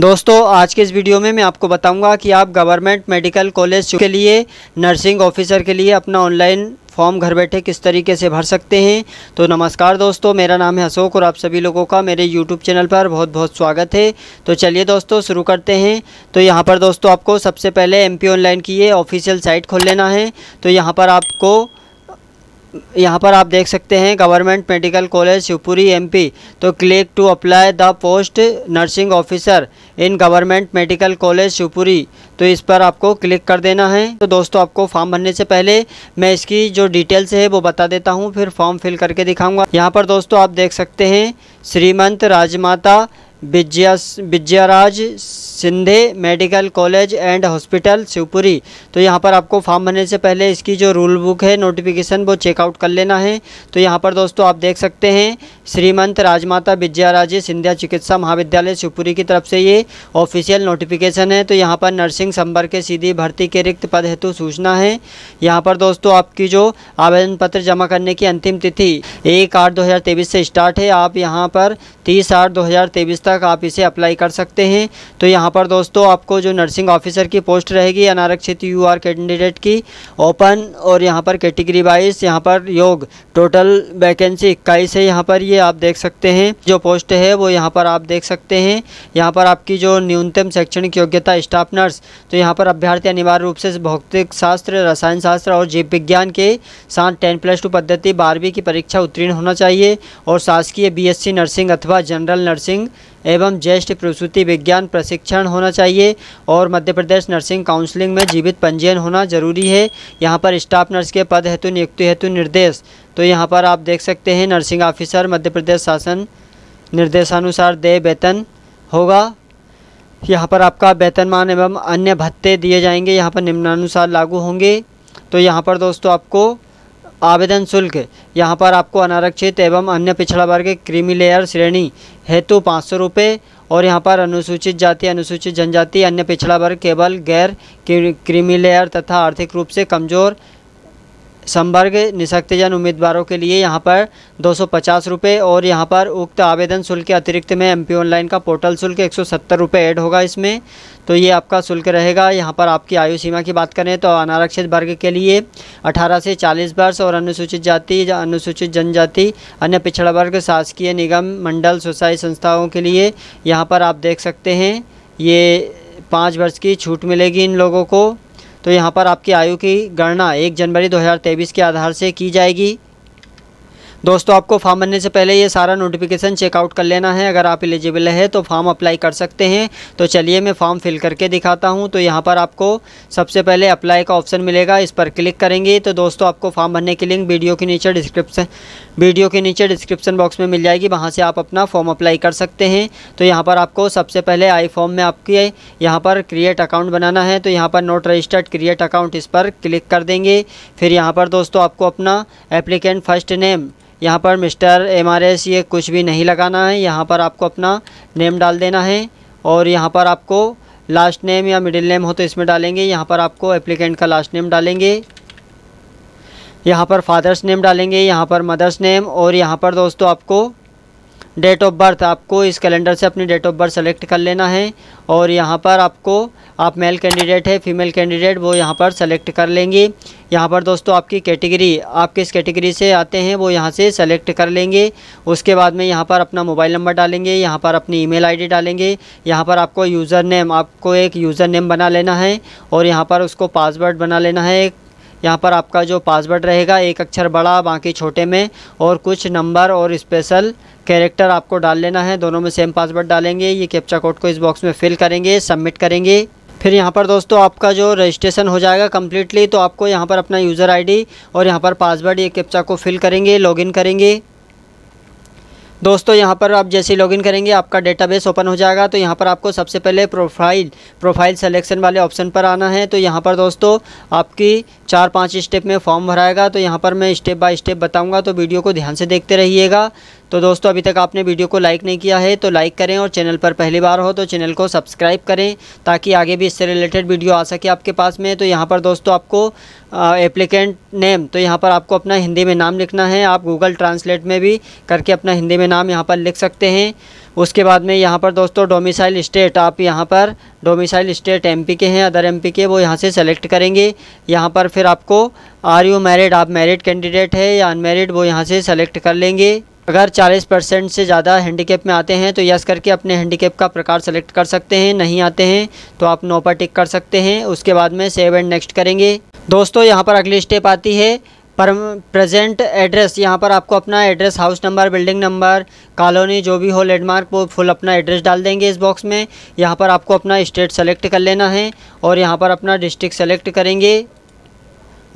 दोस्तों आज के इस वीडियो में मैं आपको बताऊंगा कि आप गवर्नमेंट मेडिकल कॉलेज के लिए नर्सिंग ऑफिसर के लिए अपना ऑनलाइन फॉर्म घर बैठे किस तरीके से भर सकते हैं तो नमस्कार दोस्तों मेरा नाम है अशोक और आप सभी लोगों का मेरे यूट्यूब चैनल पर बहुत बहुत स्वागत है तो चलिए दोस्तों शुरू करते हैं तो यहाँ पर दोस्तों आपको सबसे पहले एम ऑनलाइन की ये ऑफिशियल साइट खोल लेना है तो यहाँ पर आपको यहाँ पर आप देख सकते हैं government medical college Shivpuri MP तो click to apply the post nursing officer in government medical college Shivpuri तो इस पर आपको क्लिक कर देना है तो दोस्तों आपको फॉर्म भरने से पहले मैं इसकी जो डिटेल्स है वो बता देता हूँ फिर फॉर्म फिल करके दिखाऊँगा यहाँ पर दोस्तों आप देख सकते हैं Shrimant Rajmata Vijayaraje Scindia medical college and hospital Shivpuri तो यहाँ पर आपको फॉर्म भरने से पहले इसकी जो रूल बुक है नोटिफिकेशन वो चेकआउट कर लेना है तो यहाँ पर दोस्तों आप देख सकते हैं श्रीमंत राजमाता विजयाराजे सिंधिया चिकित्सा महाविद्यालय शिवपुरी की तरफ से ये ऑफिशियल नोटिफिकेशन है तो यहाँ पर नर्सिंग संबर के सीधी भर्ती के रिक्त पद हेतु सूचना है यहाँ पर दोस्तों आपकी जो आवेदन पत्र जमा करने की अंतिम तिथि एक आठ दो से स्टार्ट है आप यहाँ पर तीस आठ दो तक तक आप इसे अप्लाई कर सकते हैं तो यहाँ पर दोस्तों आपको जो नर्सिंग ऑफिसर की पोस्ट रहेगी अनारक्षित यू आर कैंडिडेट की ओपन और यहाँ पर कैटेगरी वाइज यहाँ पर योग टोटल वैकेंसी इक्कीस है यहाँ पर ये आप देख सकते हैं जो पोस्ट है वो यहाँ पर आप देख सकते हैं यहाँ पर आपकी जो न्यूनतम शैक्षणिक योग्यता स्टाफ नर्स तो यहाँ पर अभ्यर्थी अनिवार्य रूप से भौतिक शास्त्र रसायन शास्त्र और जीव विज्ञान के साथ टेन प्लस टू पद्धति बारहवीं की परीक्षा उत्तीर्ण होना चाहिए और शासकीय बीएससी नर्सिंग अथवा जनरल नर्सिंग एवं ज्येष्ठ प्रसूति विज्ञान प्रशिक्षण होना चाहिए और मध्य प्रदेश नर्सिंग काउंसलिंग में जीवित पंजीयन होना जरूरी है यहाँ पर स्टाफ नर्स के पद हेतु नियुक्ति हेतु निर्देश तो यहाँ पर आप देख सकते हैं नर्सिंग ऑफिसर मध्य प्रदेश शासन निर्देशानुसार दे वेतन होगा यहाँ पर आपका वेतनमान एवं अन्य भत्ते दिए जाएंगे यहाँ पर निम्नानुसार लागू होंगे तो यहाँ पर दोस्तों आपको आवेदन शुल्क यहाँ पर आपको अनारक्षित एवं अन्य पिछड़ा वर्ग क्रीमी लेयर श्रेणी हेतु पाँच सौ रुपये और यहाँ पर अनुसूचित जाति अनुसूचित जनजाति अन्य पिछड़ा वर्ग केवल गैर क्रीमी लेयर तथा आर्थिक रूप से कमज़ोर संवर्ग निशक्तजन उम्मीदवारों के लिए यहाँ पर दो सौ और यहाँ पर उक्त आवेदन शुल्क के अतिरिक्त में एमपी ऑनलाइन का पोर्टल शुल्क एक सौ ऐड होगा इसमें तो ये आपका शुल्क रहेगा यहाँ पर आपकी आयु सीमा की बात करें तो अनारक्षित वर्ग के लिए 18 से 40 वर्ष और अनुसूचित जाति अनुसूचित जनजाति अन्य पिछड़ा वर्ग शासकीय निगम मंडल सोसाई संस्थाओं के लिए यहाँ पर आप देख सकते हैं ये पाँच वर्ष की छूट मिलेगी इन लोगों को तो यहाँ पर आपकी आयु की गणना एक जनवरी 2023 के आधार से की जाएगी दोस्तों आपको फॉर्म भरने से पहले ये सारा नोटिफिकेशन चेकआउट कर लेना है अगर आप एलिजिबल है तो फॉर्म अप्लाई कर सकते हैं तो चलिए मैं फॉर्म फिल करके दिखाता हूँ तो यहाँ पर आपको सबसे पहले अप्लाई का ऑप्शन मिलेगा इस पर क्लिक करेंगे तो दोस्तों आपको फॉर्म भरने की लिंक वीडियो के नीचे डिस्क्रिप्शन वीडियो के नीचे डिस्क्रिप्शन बॉक्स में मिल जाएगी वहाँ से आप अपना फॉर्म अप्लाई कर सकते हैं तो यहाँ पर आपको सबसे पहले आई फॉर्म में आपके यहाँ पर क्रिएट अकाउंट बनाना है तो यहाँ पर नोट रजिस्टर्ड क्रिएट अकाउंट इस पर क्लिक कर देंगे फिर यहाँ पर दोस्तों आपको अपना एप्लीकेंट फर्स्ट नेम यहाँ पर मिस्टर एम ये कुछ भी नहीं लगाना है यहाँ पर आपको अपना नेम डाल देना है और यहाँ पर आपको लास्ट नेम या मिडिल नेम हो तो इसमें डालेंगे यहाँ पर आपको एप्लीकेंट का लास्ट नेम डालेंगे यहाँ पर फादर्स नेम डालेंगे यहाँ पर मदर्स नेम और यहाँ पर दोस्तों आपको डेट ऑफ बर्थ आपको इस कैलेंडर से अपनी डेट ऑफ बर्थ सेलेक्ट कर लेना है और यहाँ पर आपको आप मेल कैंडिडेट है फीमेल कैंडिडेट वो यहाँ पर सेलेक्ट कर लेंगे यहाँ पर दोस्तों आपकी कैटेगरी आप किस कैटेगरी से आते हैं वो यहाँ से सेलेक्ट कर लेंगे उसके बाद में यहाँ पर अपना मोबाइल नंबर डालेंगे यहाँ पर अपनी ईमेल आईडी डालेंगे यहाँ पर आपको यूज़र नेम आपको एक यूज़र नेम बना लेना है और यहाँ पर उसको पासवर्ड बना लेना है एक यहाँ पर आपका जो पासवर्ड रहेगा एक अक्षर बड़ा बाकी छोटे में और कुछ नंबर और स्पेशल कैरेक्टर आपको डाल लेना है दोनों में सेम पासवर्ड डालेंगे ये कैप्चा कोड को इस बॉक्स में फिल करेंगे सबमिट करेंगे फिर यहाँ पर दोस्तों आपका जो रजिस्ट्रेशन हो जाएगा कम्प्लीटली तो आपको यहाँ पर अपना यूज़र आईडी और यहाँ पर पासवर्ड ये कैप्चा को फिल करेंगे लॉगिन करेंगे दोस्तों यहाँ पर आप जैसे लॉगिन करेंगे आपका डेटाबेस ओपन हो जाएगा तो यहाँ पर आपको सबसे पहले प्रोफाइल प्रोफाइल सेलेक्शन वाले ऑप्शन पर आना है तो यहाँ पर दोस्तों आपकी चार पाँच स्टेप में फॉर्म भराएगा तो यहाँ पर मैं स्टेप बाय स्टेप बताऊँगा तो वीडियो को ध्यान से देखते रहिएगा तो दोस्तों अभी तक आपने वीडियो को लाइक नहीं किया है तो लाइक करें और चैनल पर पहली बार हो तो चैनल को सब्सक्राइब करें ताकि आगे भी इससे रिलेटेड वीडियो आ सके आपके पास में तो यहाँ पर दोस्तों आपको एप्लीकेंट नेम तो यहाँ पर आपको अपना हिंदी में नाम लिखना है आप गूगल ट्रांसलेट में भी करके अपना हिंदी में नाम यहाँ पर लिख सकते हैं उसके बाद में यहाँ पर दोस्तों डोमिसाइल स्टेट आप यहाँ पर डोमिसाइल स्टेट एमपी के हैं अदर एमपी के वो यहाँ से सेलेक्ट करेंगे यहाँ पर फिर आपको आर यू मैरिड आप मैरिड कैंडिडेट है या अनमेरिड वो यहाँ से सेलेक्ट कर लेंगे अगर 40 परसेंट से ज़्यादा हैंडीकेप में आते हैं तो यस करके अपने हैंडीकेप का प्रकार सेलेक्ट कर सकते हैं नहीं आते हैं तो आप नो पर टिक कर सकते हैं उसके बाद में सेव एंड नेक्स्ट करेंगे दोस्तों यहाँ पर अगली स्टेप आती है पर प्रेजेंट एड्रेस यहाँ पर आपको अपना address house number building number colony जो भी हो लैंडमार्क वो फुल अपना एड्रेस डाल देंगे इस बॉक्स में यहाँ पर आपको अपना स्टेट सेलेक्ट कर लेना है और यहाँ पर अपना डिस्ट्रिक्ट सेलेक्ट करेंगे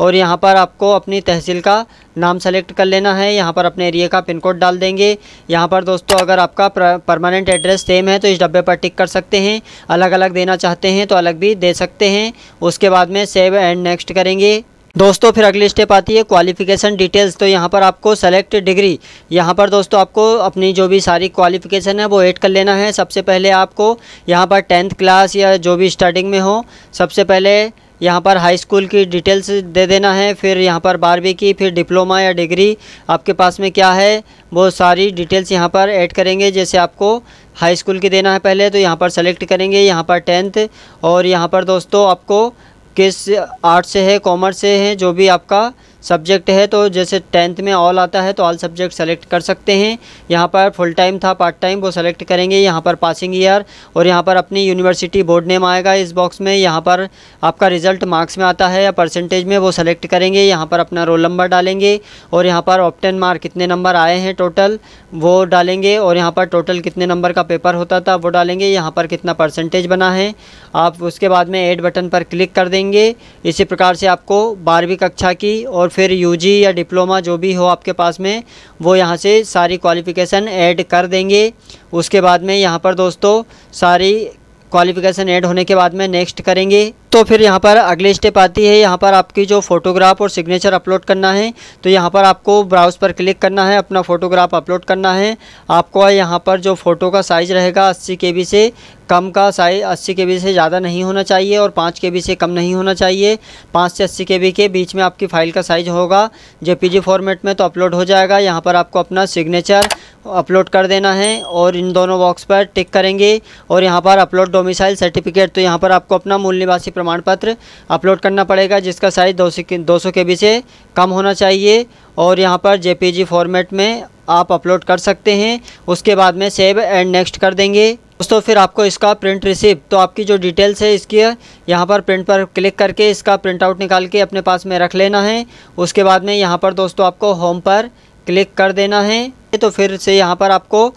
और यहाँ पर आपको अपनी तहसील का नाम सेलेक्ट कर लेना है यहाँ पर अपने एरिया का पिन कोड डाल देंगे यहाँ पर दोस्तों अगर आपका परमानेंट एड्रेस सेम है तो इस डब्बे पर टिक कर सकते हैं अलग अलग देना चाहते हैं तो अलग भी दे सकते हैं उसके बाद में सेव एंड नेक्स्ट करेंगे दोस्तों फिर अगली स्टेप आती है क्वालिफ़िकेशन डिटेल्स तो यहाँ पर आपको सेलेक्ट डिग्री यहाँ पर दोस्तों आपको अपनी जो भी सारी क्वालिफ़िकेशन है वो ऐड कर लेना है सबसे पहले आपको यहाँ पर टेंथ क्लास या जो भी स्टार्टिंग में हो सबसे पहले यहाँ पर हाई स्कूल की डिटेल्स दे देना है फिर यहाँ पर बारहवीं की फिर डिप्लोमा या डिग्री आपके पास में क्या है वो सारी डिटेल्स यहाँ पर ऐड करेंगे जैसे आपको हाई स्कूल की देना है पहले तो यहाँ पर सेलेक्ट करेंगे यहाँ पर टेंथ और यहाँ पर दोस्तों आपको किस आर्ट से है कॉमर्स से है जो भी आपका सब्जेक्ट है तो जैसे टेंथ में ऑल आता है तो ऑल सब्जेक्ट सेलेक्ट कर सकते हैं यहाँ पर फुल टाइम था पार्ट टाइम वो सेलेक्ट करेंगे यहाँ पर पासिंग ईयर और यहाँ पर अपनी यूनिवर्सिटी बोर्ड नेम आएगा इस बॉक्स में यहाँ पर आपका रिजल्ट मार्क्स में आता है या परसेंटेज में वो सेलेक्ट करेंगे यहाँ पर अपना रोल नंबर डालेंगे और यहाँ पर ऑप्टन मार्क कितने नंबर आए हैं टोटल वो डालेंगे और यहाँ पर टोटल कितने नंबर का पेपर होता था वो डालेंगे यहाँ पर कितना परसेंटेज बना है आप उसके बाद में एड बटन पर क्लिक कर देंगे इसी प्रकार से आपको बारहवीं कक्षा की और फिर यूजी या डिप्लोमा जो भी हो आपके पास में वो यहाँ से सारी क्वालिफ़िकेशन ऐड कर देंगे उसके बाद में यहाँ पर दोस्तों सारी क्वालिफ़िकेशन ऐड होने के बाद में नेक्स्ट करेंगे तो फिर यहाँ पर अगली स्टेप आती है यहाँ पर आपकी जो फोटोग्राफ और सिग्नेचर अपलोड करना है तो यहाँ पर आपको ब्राउज़ पर क्लिक करना है अपना फ़ोटोग्राफ अपलोड करना है आपको यहाँ पर जो फ़ोटो का साइज़ रहेगा अस्सी के से कम का साइज अस्सी के बी से ज़्यादा नहीं होना चाहिए और पाँच के बी से कम नहीं होना चाहिए पाँच से अस्सी के बी के बीच में आपकी फ़ाइल का साइज़ होगा जेपीजी फॉर्मेट में तो अपलोड हो जाएगा यहाँ पर आपको अपना सिग्नेचर अपलोड कर देना है और इन दोनों बॉक्स पर टिक करेंगे और यहाँ पर अपलोड डोमिसाइल सर्टिफिकेट तो यहाँ पर आपको अपना मूल निवासी प्रमाण पत्र अपलोड करना पड़ेगा जिसका साइज़ दो सौ दो सौ के बी से कम होना चाहिए और यहाँ पर जे फॉर्मेट में आप अपलोड कर सकते हैं उसके बाद में सेव एंड नेक्स्ट कर देंगे दोस्तों फिर आपको इसका प्रिंट रिसिप्ट तो आपकी जो डिटेल्स है इसकी है यहाँ पर प्रिंट पर क्लिक करके इसका प्रिंट आउट निकाल के अपने पास में रख लेना है उसके बाद में यहाँ पर दोस्तों आपको होम पर क्लिक कर देना है तो फिर से यहाँ पर आपको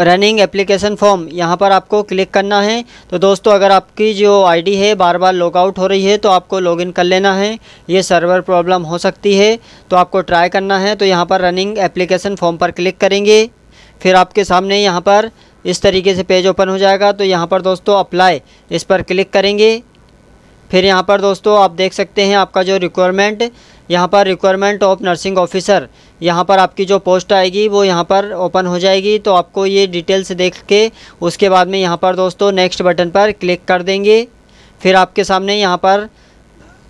रनिंग एप्लीकेशन फॉर्म यहाँ पर आपको क्लिक करना है तो दोस्तों अगर आपकी जो आईडी है बार बार लॉगआउट हो रही है तो आपको लॉगिन कर लेना है ये सर्वर प्रॉब्लम हो सकती है तो आपको ट्राई करना है तो यहाँ पर रनिंग एप्लीकेशन फॉर्म पर क्लिक करेंगे फिर आपके सामने यहाँ पर इस तरीके से पेज ओपन हो जाएगा तो यहाँ पर दोस्तों अप्लाई इस पर क्लिक करेंगे फिर यहाँ पर दोस्तों आप देख सकते हैं आपका जो रिक्वायरमेंट यहाँ पर रिक्वायरमेंट ऑफ नर्सिंग ऑफिसर यहाँ पर आपकी जो पोस्ट आएगी वो यहाँ पर ओपन हो जाएगी तो आपको ये डिटेल्स देख के उसके बाद में यहाँ पर दोस्तों नेक्स्ट बटन पर क्लिक कर देंगे फिर आपके सामने यहाँ पर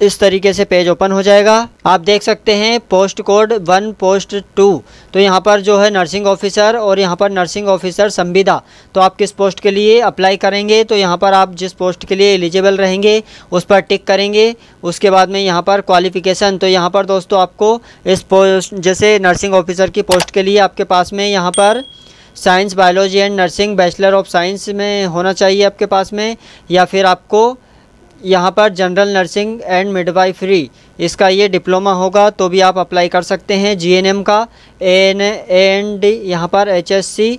इस तरीके से पेज ओपन हो जाएगा आप देख सकते हैं post code one post two तो यहाँ पर जो है नर्सिंग ऑफिसर और यहाँ पर नर्सिंग ऑफिसर संविदा तो आप किस पोस्ट के लिए अप्लाई करेंगे तो यहाँ पर आप जिस पोस्ट के लिए एलिजिबल रहेंगे उस पर टिक करेंगे उसके बाद में यहाँ पर क्वालिफ़िकेशन तो यहाँ पर दोस्तों आपको इस पोस्ट जैसे नर्सिंग ऑफिसर की पोस्ट के लिए आपके पास में यहाँ पर science biology and nursing bachelor of science में होना चाहिए आपके पास में या फिर आपको यहाँ पर जनरल नर्सिंग एंड मिडवाइफरी इसका ये डिप्लोमा होगा तो भी आप अप्लाई कर सकते हैं जीएनएम का एन एंड यहाँ पर एचएससी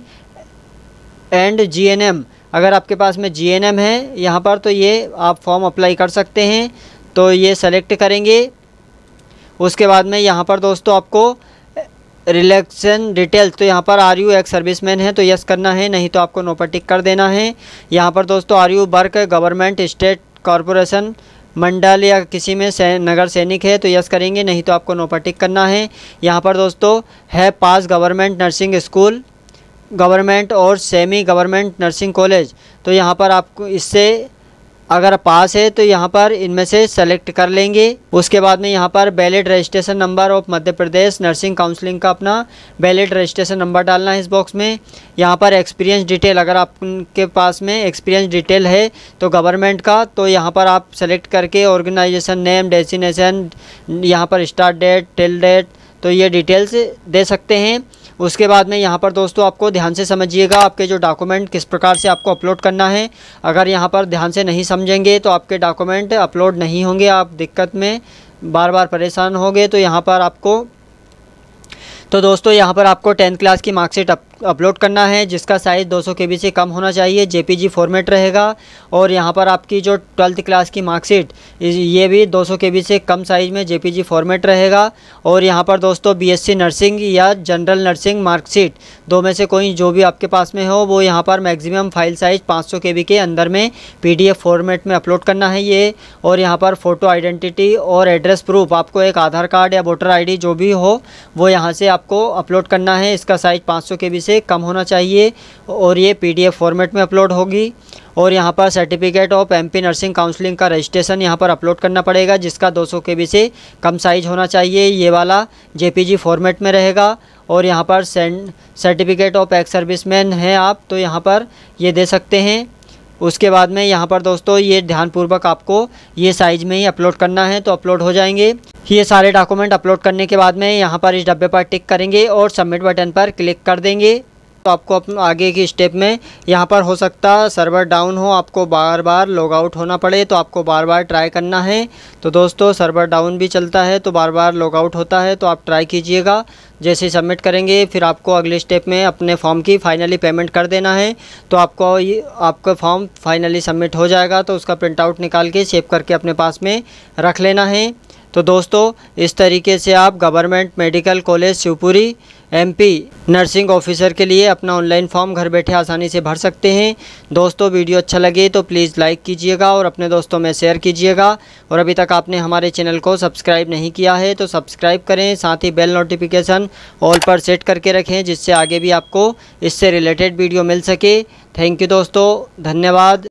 एंड जीएनएम अगर आपके पास में जीएनएम है यहाँ पर तो ये आप फॉर्म अप्लाई कर सकते हैं तो ये सेलेक्ट करेंगे उसके बाद में यहाँ पर दोस्तों आपको रिलेक्शन डिटेल्स तो यहाँ पर आर यू एक्स मैन है तो यस करना है नहीं तो आपको नोपर टिक कर देना है यहाँ पर दोस्तों are you work government state corporation मंडल या किसी में से, नगर सैनिक है तो यस करेंगे नहीं तो आपको नोपटिक टिक करना है यहाँ पर दोस्तों है पास गवर्नमेंट नर्सिंग स्कूल गवर्नमेंट और सेमी गवर्नमेंट नर्सिंग कॉलेज तो यहाँ पर आपको इससे अगर पास है तो यहाँ पर इनमें से सेलेक्ट कर लेंगे उसके बाद में यहाँ पर ballot registration number of Madhya Pradesh nursing counselling का अपना बैलेट रजिस्ट्रेशन नंबर डालना है इस बॉक्स में यहाँ पर एक्सपीरियंस डिटेल अगर आपके पास में एक्सपीरियंस डिटेल है तो गवर्नमेंट का तो यहाँ पर आप सेलेक्ट करके ऑर्गेनाइजेशन नेम डेस्टिनेशन यहाँ पर स्टार्ट डेट टेल डेट तो ये डिटेल्स दे सकते हैं उसके बाद में यहाँ पर दोस्तों आपको ध्यान से समझिएगा आपके जो डॉक्यूमेंट किस प्रकार से आपको अपलोड करना है अगर यहाँ पर ध्यान से नहीं समझेंगे तो आपके डॉक्यूमेंट अपलोड नहीं होंगे आप दिक्कत में बार बार परेशान होंगे तो यहाँ पर आपको तो दोस्तों यहाँ पर आपको टेंथ क्लास की मार्कशीट अपलोड करना है जिसका साइज़ 200 के से कम होना चाहिए जेपीजी फॉर्मेट रहेगा और यहाँ पर आपकी जो ट्वेल्थ क्लास की मार्कशीट ये भी 200 के से कम साइज़ में जेपीजी फॉर्मेट रहेगा और यहाँ पर दोस्तों बीएससी नर्सिंग या जनरल नर्सिंग मार्कशीट दो में से कोई जो भी आपके पास में हो वो यहाँ पर मैक्सिमम फाइल साइज़ पाँच सौ के अंदर में एफ फॉर्मेट में अपलोड करना है ये और यहाँ पर फ़ोटो आइडेंटिटी और एड्रेस प्रूफ आपको एक आधार कार्ड या वोटर डी जो भी हो वो यहाँ से आपको अपलोड करना है इसका साइज़ 500 केबी से कम होना चाहिए और ये पीडीएफ फॉर्मेट में अपलोड होगी और यहाँ पर certificate of MP nursing counselling का रजिस्ट्रेशन यहाँ पर अपलोड करना पड़ेगा जिसका 200 बी से कम साइज होना चाहिए ये वाला जेपीजी फॉर्मेट में रहेगा और यहाँ पर सर्टिफिकेट ऑफ एक्स सर्विसमैन हैं आप तो यहाँ पर ये दे सकते हैं उसके बाद में यहाँ पर दोस्तों ये ध्यानपूर्वक आपको ये साइज़ में ही अपलोड करना है तो अपलोड हो जाएंगे ये सारे डॉक्यूमेंट अपलोड करने के बाद में यहाँ पर इस डब्बे पर टिक करेंगे और सबमिट बटन पर क्लिक कर देंगे तो आपको अपना आगे के स्टेप में यहाँ पर हो सकता सर्वर डाउन हो आपको बार बार लॉग आउट होना पड़े तो आपको बार बार ट्राई करना है तो दोस्तों सर्वर डाउन भी चलता है तो बार बार लॉग आउट होता है तो आप ट्राई कीजिएगा जैसे सबमिट करेंगे फिर आपको अगले स्टेप में अपने फॉर्म की फाइनली पेमेंट कर देना है तो आपको आपका फॉर्म फाइनली सबमिट हो जाएगा तो उसका प्रिंट आउट निकाल के सेव करके अपने पास में रख लेना है तो दोस्तों इस तरीके से आप government medical college Shivpuri MP nursing officer के लिए अपना ऑनलाइन फॉर्म घर बैठे आसानी से भर सकते हैं दोस्तों वीडियो अच्छा लगे तो प्लीज़ लाइक कीजिएगा और अपने दोस्तों में शेयर कीजिएगा और अभी तक आपने हमारे चैनल को सब्सक्राइब नहीं किया है तो सब्सक्राइब करें साथ ही बेल नोटिफिकेशन ऑल पर सेट करके रखें जिससे आगे भी आपको इससे रिलेटेड वीडियो मिल सके थैंक यू दोस्तों धन्यवाद